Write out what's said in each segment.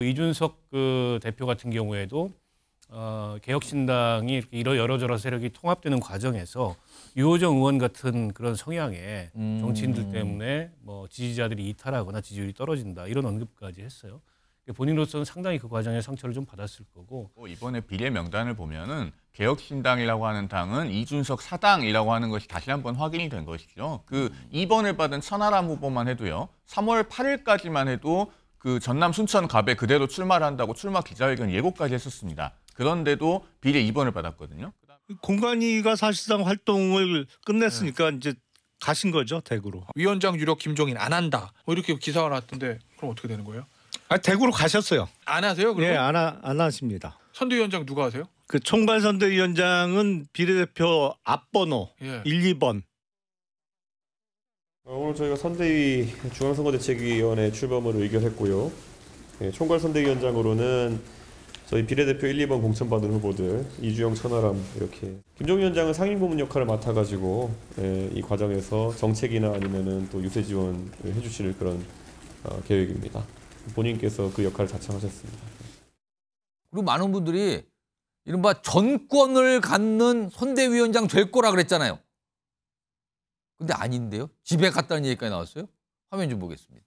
이준석 그 대표 같은 경우에도 어, 개혁신당이 이런 여러저러 세력이 통합되는 과정에서 유호정 의원 같은 그런 성향의 음. 정치인들 때문에 뭐 지지자들이 이탈하거나 지지율이 떨어진다 이런 언급까지 했어요. 그러니까 본인으로서는 상당히 그 과정에 상처를 좀 받았을 거고 이번에 비례 명단을 보면은 개혁신당이라고 하는 당은 이준석 사당이라고 하는 것이 다시 한번 확인이 된 것이죠. 그 2번을 음. 받은 천하람 후보만 해도요. 3월 8일까지만 해도 그 전남 순천 갑에 그대로 출마를 한다고 출마 기자회견 예고까지 했었습니다. 그런데도 비례 2번을 받았거든요. 공관위가 사실상 활동을 끝냈으니까 네. 이제 가신 거죠 대구로. 위원장 유력 김종인 안 한다. 뭐 이렇게 기사가 났던데 그럼 어떻게 되는 거예요? 아 대구로 가셨어요. 안 하세요? 네, 예, 안안 안 하십니다. 선대위원장 누가 하세요? 그 총괄 선대위원장은 비례대표 앞번호 예. 1, 2번 어, 오늘 저희가 선대위 중앙선거대책위원회 출범으로 의결했고요. 예, 총괄 선대위원장으로는 저희 비례대표 1, 2번 공천받은 후보들 이주영, 천하람 이렇게 김종인 위원장은 상임고문 역할을 맡아가지고 예, 이 과정에서 정책이나 아니면은 또 유세 지원을 해주실 그런 어, 계획입니다. 본인께서 그 역할을 자청하셨습니다. 그리고 많은 분들이 이른바 전권을 갖는 선대위원장 될 거라 그랬잖아요. 근데 아닌데요. 집에 갔다는 얘기까지 나왔어요. 화면 좀 보겠습니다.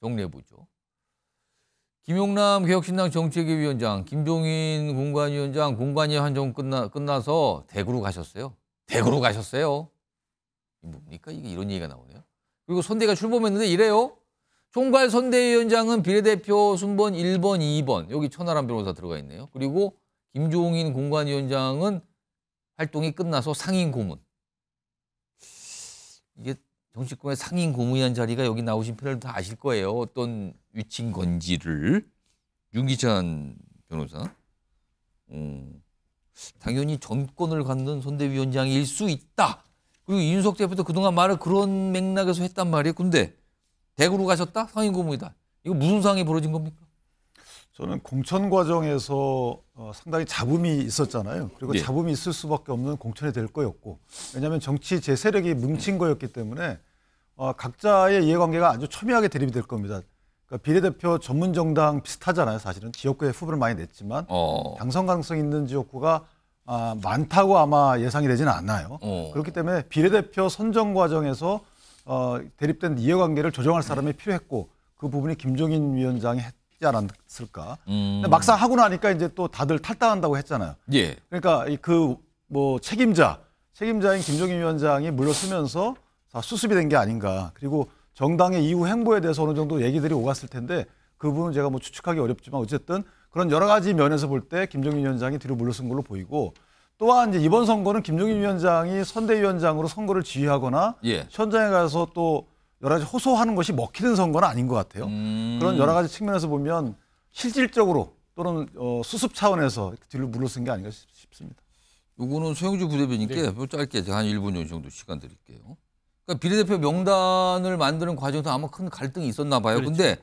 정리해보죠. 김용남 개혁신당 정책위원장, 위 김종인 공관위원장, 공관위 한정 끝나, 끝나서 대구로 가셨어요. 대구로 가셨어요. 뭡니까? 이게 이런 얘기가 나오네요. 그리고 선대가 출범했는데 이래요. 총괄 선대위원장은 비례대표 순번 1번, 2번. 여기 천하람 변호사 들어가 있네요. 그리고 김종인 공관위원장은 활동이 끝나서 상인 고문. 이게 정치권의 상인 고무위원 자리가 여기 나오신 편을 다 아실 거예요. 어떤 위치인 건지를 윤기찬 변호사. 음, 당연히 전권을 갖는 선대위원장일 수 있다. 그리고 이윤석 대표도 그동안 말을 그런 맥락에서 했단 말이에요. 근데 대구로 가셨다? 상인 고무이다. 이거 무슨 상황이 벌어진 겁니까? 저는 공천 과정에서 어, 상당히 잡음이 있었잖아요. 그리고 네. 잡음이 있을 수밖에 없는 공천이 될 거였고, 왜냐하면 정치 제 세력이 뭉친 거였기 때문에 어, 각자의 이해관계가 아주 첨예하게 대립이 될 겁니다. 그러니까 비례대표 전문 정당 비슷하잖아요. 사실은 지역구에 후보를 많이 냈지만 어. 당선 가능성 있는 지역구가 아, 많다고 아마 예상이 되지는 않아요. 어. 그렇기 때문에 비례대표 선정 과정에서 어, 대립된 이해관계를 조정할 사람이 필요했고 그 부분이 김종인 위원장이 했. 쉽지 않았을까. 음. 막상 하고 나니까 이제 또 다들 탈당한다고 했잖아요. 예. 그러니까 그 뭐 책임자, 책임자인 김종인 위원장이 물러서면서 수습이 된 게 아닌가. 그리고 정당의 이후 행보에 대해서 어느 정도 얘기들이 오갔을 텐데 그 부분은 제가 뭐 추측하기 어렵지만 어쨌든 그런 여러 가지 면에서 볼 때 김종인 위원장이 뒤로 물러선 걸로 보이고 또한 이제 이번 선거는 김종인 위원장이 선대위원장으로 선거를 지휘하거나 예. 현장에 가서 또 여러 가지 호소하는 것이 먹히는 선거는 아닌 것 같아요. 음. 그런 여러 가지 측면에서 보면 실질적으로 또는 어, 수습 차원에서 뒤로 물러선 게 아닌가 싶습니다. 요거는 소영주 부대변인께 네. 뭐 짧게 제가 한 1분 정도 시간 드릴게요. 그러니까 비례대표 명단을 만드는 과정에서 아마 큰 갈등이 있었나 봐요. 그렇 근데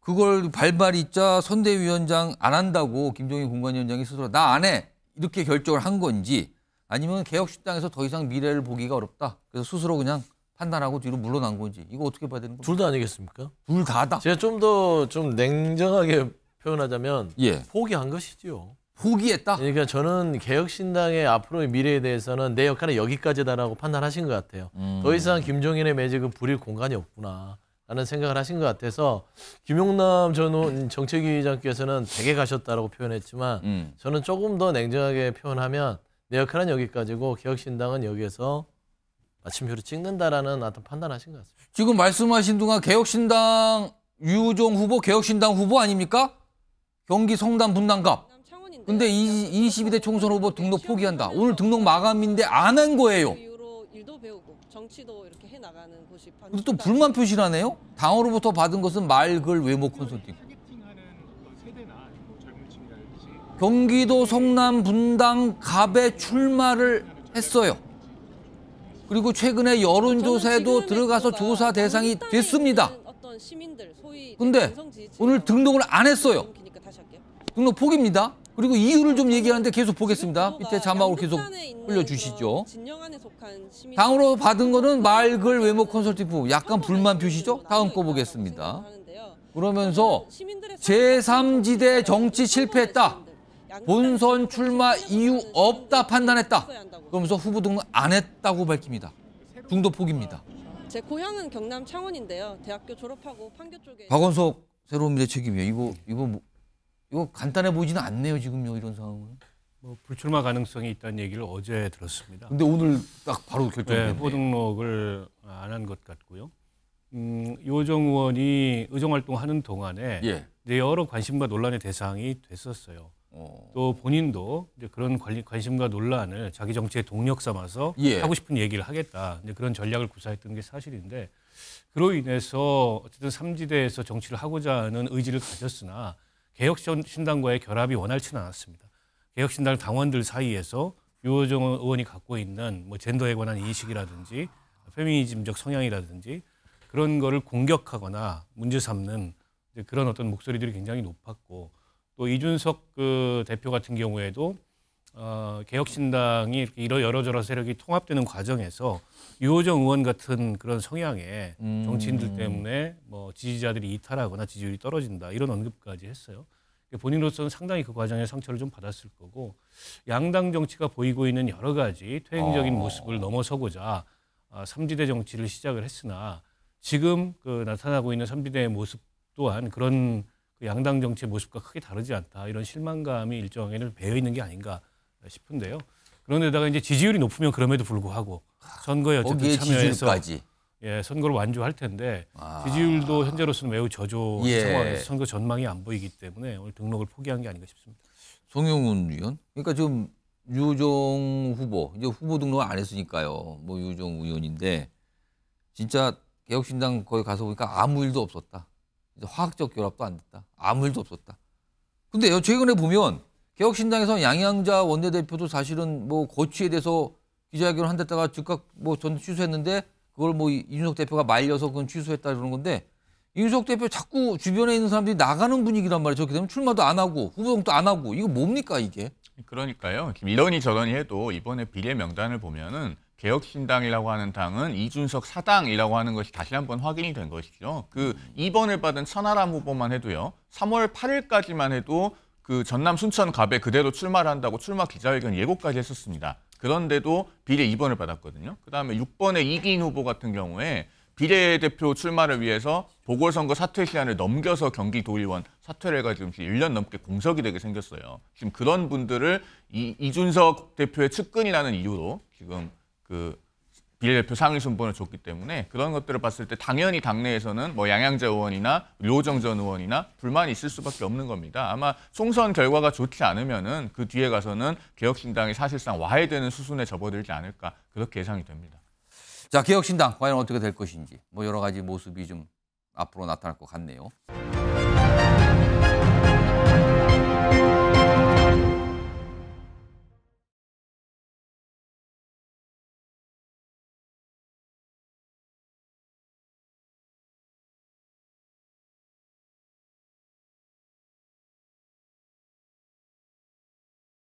그걸 발발이자 선대위원장 안 한다고 김종인 공관위원장이 스스로 나 안 해. 이렇게 결정을 한 건지 아니면 개혁식당에서 더 이상 미래를 보기가 어렵다. 그래서 스스로 그냥 판단하고 뒤로 물러난 건지 이거 어떻게 봐야 되는 거예요? 둘다 아니겠습니까? 둘 다다. 제가 좀 더좀 좀 냉정하게 표현하자면 예. 포기한 것이지요. 포기했다? 그러니까 저는 개혁신당의 앞으로의 미래에 대해서는 내 역할은 여기까지다라고 판단하신 것 같아요. 음. 더 이상 김종인의 매직은 부릴 공간이 없구나. 라는 생각을 하신 것 같아서 김용남 전 정책위원장께서는 되게 가셨다라고 표현했지만 음. 저는 조금 더 냉정하게 표현하면 내 역할은 여기까지고 개혁신당은 여기에서 마침표를 찍는다라는 어떤 판단하신 것 같습니다. 지금 말씀하신 동안 개혁신당 유종 후보, 개혁신당 후보 아닙니까? 경기 성남 분당갑. 근데 이, 22대 총선 후보 등록 포기한다. 오늘 등록 마감인데 안 한 거예요. 그 일도 배우고 정치도 이렇게 해 나가는 곳이. 근데 또 불만 표시라네요. 당으로부터 받은 것은 말글 외모 컨설팅. 뭐 경기도 성남 분당 갑에 출마를 했어요. 그리고 최근에 그 여론조사에도 들어가서 뭐 조사 대상이 됐습니다. 시민 근데 오늘 등록을 안 했어요. 등록 포기입니다. 그리고 아, 이유를 좀 그렇죠. 얘기하는데 계속 보겠습니다. 밑에 자막으로 계속 올려주시죠. 당으로 받은 거는 음, 말글 음, 외모 음. 컨설팅부 약간 불만 표시죠. 다음 거 보겠습니다. 그러면서 제3지대 정치 실패했다. 본선 출마 이유 없다 판단했다. 그러면서 후보 등록 안 했다고 밝힙니다. 중도 포기입니다. 제 고향은 경남 창원인데요. 대학교 졸업하고 판교 쪽에 박원석 새로운 미래책임이요. 이거 이거 뭐, 이거 간단해 보이지는 않네요. 지금요 이런 상황은. 뭐 불출마 가능성이 있다는 얘기를 어제 들었습니다. 근데 오늘 딱 바로 결정됐네요. 네, 후보 등록을 안 한 것 같고요. 음, 요정 의원이 의정 활동하는 동안에 예. 여러 관심과 논란의 대상이 됐었어요. 어. 또 본인도 이제 그런 관심과 논란을 자기 정치의 동력 삼아서 예. 하고 싶은 얘기를 하겠다. 이제 그런 전략을 구사했던 게 사실인데 그로 인해서 어쨌든 삼지대에서 정치를 하고자 하는 의지를 가졌으나 개혁신당과의 결합이 원활치 않았습니다. 개혁신당 당원들 사이에서 유호정 의원이 갖고 있는 뭐 젠더에 관한 인식이라든지 페미니즘적 성향이라든지 그런 거를 공격하거나 문제 삼는 그런 어떤 목소리들이 굉장히 높았고 또 이준석 그 대표 같은 경우에도 어, 개혁신당이 이렇게 이러 여러저러 세력이 통합되는 과정에서 유호정 의원 같은 그런 성향의 음. 정치인들 때문에 뭐 지지자들이 이탈하거나 지지율이 떨어진다 이런 언급까지 했어요. 본인으로서는 상당히 그 과정에 상처를 좀 받았을 거고 양당 정치가 보이고 있는 여러 가지 퇴행적인 어. 모습을 넘어서고자 아, 삼지대 정치를 시작을 했으나 지금 그 나타나고 있는 삼지대의 모습 또한 그런 그 양당 정치의 모습과 크게 다르지 않다 이런 실망감이 일정에는 배어 있는 게 아닌가 싶은데요. 그런데다가 이제 지지율이 높으면 그럼에도 불구하고 선거에 어쨌든 참여해서 지지율까지. 예, 선거를 완주할 텐데 아. 지지율도 현재로서는 매우 저조 예. 상황에서 선거 전망이 안 보이기 때문에 오늘 등록을 포기한 게 아닌가 싶습니다. 송영훈 의원, 그러니까 지금 유종 후보 이제 후보 등록 안 했으니까요. 뭐 유종 의원인데 진짜 개혁신당 거기 가서 보니까 아무 일도 없었다. 화학적 결합도 안 됐다. 아무 일도 없었다. 근데 최근에 보면 개혁신당에서 양양자 원내대표도 사실은 뭐고취에 대해서 기자회견을 한댔다가 즉각 뭐 전 취소했는데 그걸 뭐 이준석 대표가 말려서 그건 취소했다 그러는 건데 이준석 대표 자꾸 주변에 있는 사람들이 나가는 분위기란 말이죠. 그렇게 되면 출마도 안 하고 후보동도 안 하고 이거 뭡니까 이게? 그러니까요. 이러니 저러니 해도 이번에 비례 명단을 보면은 개혁신당이라고 하는 당은 이준석 사당이라고 하는 것이 다시 한 번 확인이 된 것이죠. 그 2번을 음. 받은 천하람 후보만 해도요. 3월 8일까지만 해도 그 전남 순천 갑에 그대로 출마를 한다고 출마 기자회견 예고까지 했었습니다. 그런데도 비례 2번을 받았거든요. 그다음에 6번의 이기인 후보 같은 경우에 비례대표 출마를 위해서 보궐선거 사퇴 시한을 넘겨서 경기도의원 사퇴를 해가지고 1년 넘게 공석이 되게 생겼어요. 지금 그런 분들을 이, 이준석 대표의 측근이라는 이유로 지금 그 비례대표 상위 순번을 줬기 때문에 그런 것들을 봤을 때 당연히 당내에서는 뭐 양양재 의원이나 류호정 전 의원이나 불만이 있을 수밖에 없는 겁니다. 아마 총선 결과가 좋지 않으면은 그 뒤에 가서는 개혁신당이 사실상 와해되는 수순에 접어들지 않을까 그렇게 예상이 됩니다. 자 개혁신당 과연 어떻게 될 것인지 뭐 여러 가지 모습이 좀 앞으로 나타날 것 같네요.